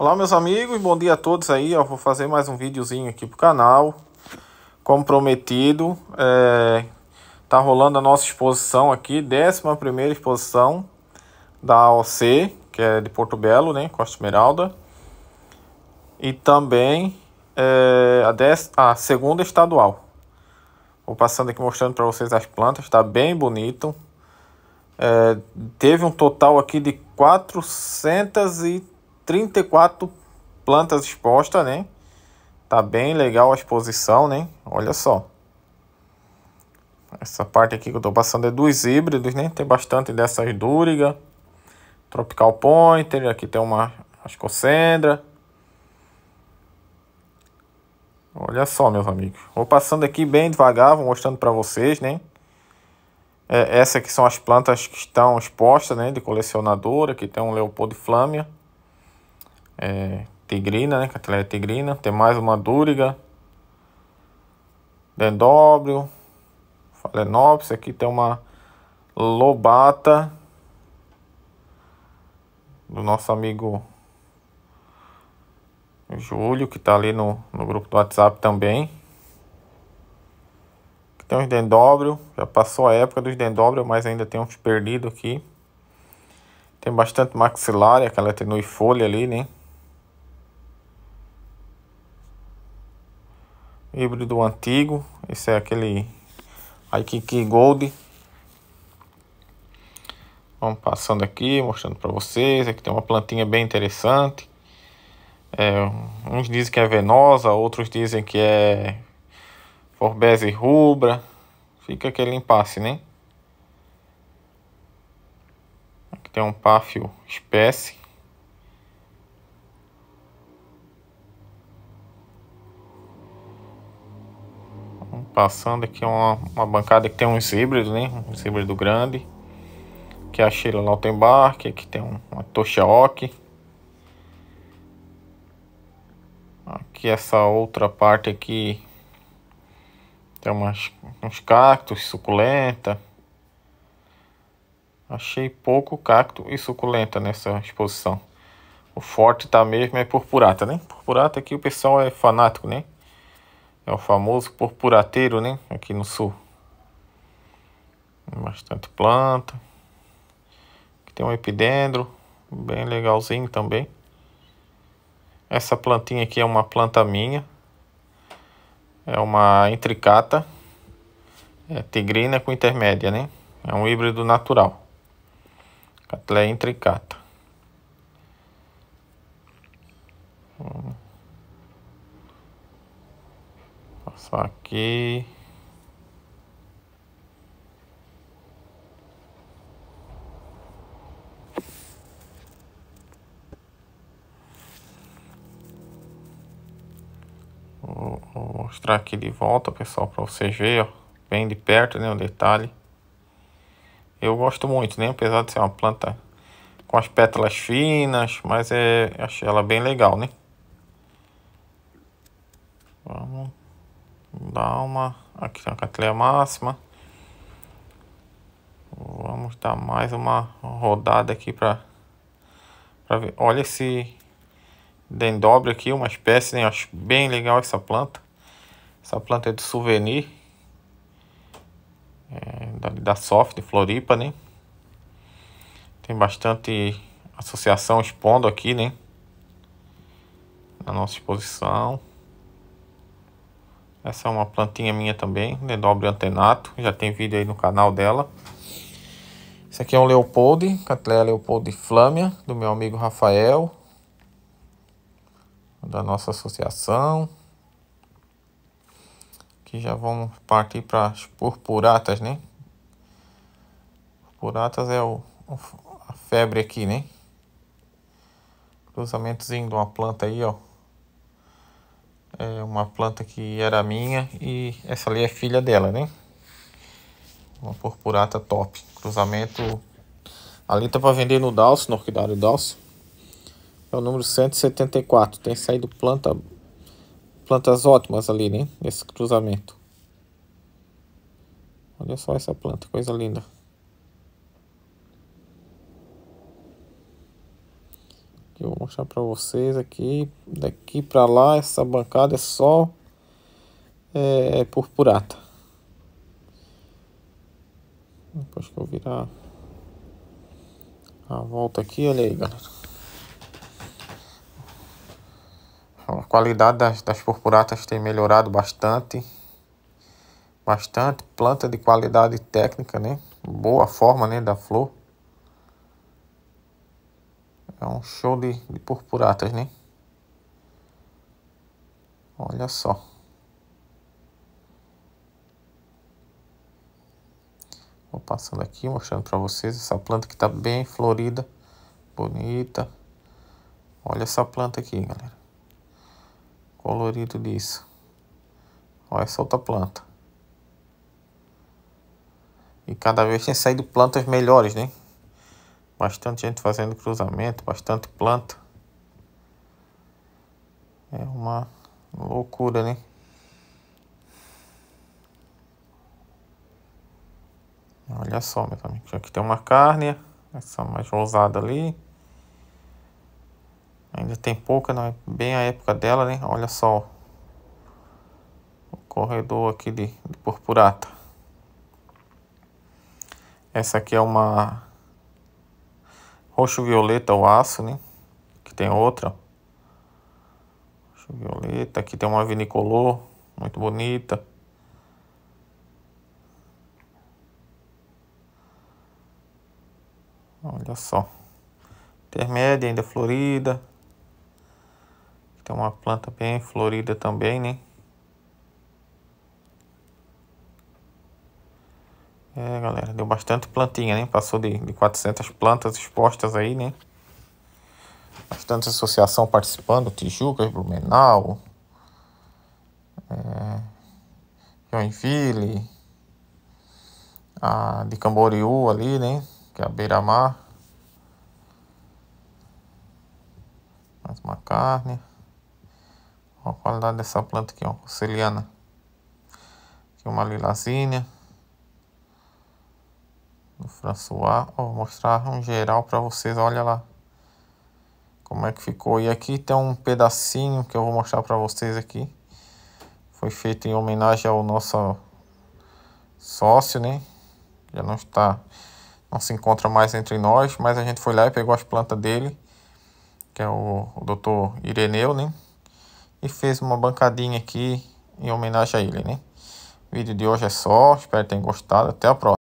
Olá meus amigos, bom dia a todos aí, vou fazer mais um videozinho aqui pro canal, como prometido, é, tá rolando a nossa exposição aqui, 11ª exposição da AOC, que é de Porto Belo, né, Costa Esmeralda, e também é, a, dez, a segunda estadual. Vou passando aqui mostrando para vocês as plantas, está bem bonito. É, teve um total aqui de 430 34 plantas expostas, né? Tá bem legal a exposição, né? Olha só. Essa parte aqui que eu tô passando é dos híbridos, né? Tem bastante dessas Duriga, Tropical Pointer, aqui tem uma Ascocendra. Olha só, meus amigos. Vou passando aqui bem devagar, vou mostrando para vocês, né? É, essa aqui são as plantas que estão expostas, né? De colecionadora, aqui tem um Leopoldo Flâmia é, Tigrina, né? Cateleia Tigrina. Tem mais uma Dúriga. Dendóbrio. Phalaenopsis. Aqui tem uma Lobata. Do nosso amigo Júlio, que tá ali no, no grupo do WhatsApp também. Aqui tem uns Dendóbrio. Já passou a época dos Dendóbrio, mas ainda tem uns perdidos aqui. Tem bastante maxilar, aquela tenue folha ali, né? híbrido antigo. Esse é aquele Aikiki Gold. Vamos passando aqui, mostrando para vocês. Aqui tem uma plantinha bem interessante. É, uns dizem que é venosa, outros dizem que é forbese rubra. Fica aquele impasse, né? Aqui tem um páfio espécie. passando aqui é uma, uma bancada que tem uns híbridos, né? Um híbrido grande. Que é a Sheila Lautenbach, aqui tem um, uma Tocha Oak. Aqui essa outra parte aqui tem umas, uns cactos, suculenta. Achei pouco cacto e suculenta nessa exposição. O forte tá mesmo é purpurata, né? Purpurata aqui o pessoal é fanático, né? É o famoso porpurateiro, né? Aqui no sul. Bastante planta. Aqui tem um epidendro. Bem legalzinho também. Essa plantinha aqui é uma planta minha. É uma intricata. É tigrina com intermédia, né? É um híbrido natural. Catleia intricata. aqui. Vou, mostrar aqui de volta, pessoal, para vocês verem, ó, bem de perto, né, o detalhe. Eu gosto muito, né, apesar de ser uma planta com as pétalas finas, mas é, achei ela bem legal, né. Vamos dá uma... Aqui tem a categoria máxima. Vamos dar mais uma rodada aqui para para ver. Olha esse dendobre aqui, uma espécie, né? Eu acho bem legal essa planta. Essa planta é de souvenir. É, da, da Soft, de Floripa, né? Tem bastante associação expondo aqui, né? Na nossa exposição. Essa é uma plantinha minha também, Ledobre né, antenato, já tem vídeo aí no canal dela. Esse aqui é um Leopoldo, Catleia Leopoldo Flâmia, do meu amigo Rafael, da nossa associação. Aqui já vamos partir para as purpuratas, né? Purpuratas é o, a febre aqui, né? Cruzamentozinho de uma planta aí, ó é uma planta que era minha e essa ali é filha dela, né? Uma purpurata top. Cruzamento. Ali tá para vender no Dalso, no Orquidário Dalso. É o número 174. Tem saído planta, plantas ótimas ali, né? Nesse cruzamento. Olha só essa planta, coisa linda. que eu vou mostrar para vocês aqui. Daqui para lá, essa bancada é só é, purpurata. Depois que eu virar a volta aqui, olha aí, galera. A qualidade das, das purpuratas tem melhorado bastante. Bastante. Planta de qualidade técnica, né? Boa forma, né, da flor. É um show de, de purpuratas, né? Olha só. Vou passando aqui, mostrando para vocês essa planta que está bem florida, bonita. Olha essa planta aqui, galera. Colorido disso. Olha essa outra planta. E cada vez tem saído plantas melhores, né? Bastante gente fazendo cruzamento, bastante planta. É uma loucura, né? Olha só, meus amigos. Aqui tem uma carne, essa mais rosada ali. Ainda tem pouca, não é bem a época dela, né? Olha só. O corredor aqui de, de purpurata. Essa aqui é uma Roxo violeta, o aço, né? Que tem outra. Roxo violeta. Aqui tem uma vinicolor. Muito bonita. Olha só. Intermédia ainda florida. Tem uma planta bem florida também, né? É, galera, deu bastante plantinha, né? Passou de, de 400 plantas expostas aí, né? Bastante associação participando, Tijuca, Blumenau, é, Joinville, a de Camboriú ali, né? Que é a beira-mar. Mais uma carne. Olha a qualidade dessa planta aqui, ó, ciliana. Aqui uma lilazinha do François. Ó, vou mostrar um geral para vocês, olha lá como é que ficou. E aqui tem um pedacinho que eu vou mostrar para vocês aqui. Foi feito em homenagem ao nosso sócio, né? Já não está, não se encontra mais entre nós, mas a gente foi lá e pegou as plantas dele, que é o, o doutor Ireneu, né? E fez uma bancadinha aqui em homenagem a ele, né? O vídeo de hoje é só, espero que tenham gostado, até a próxima.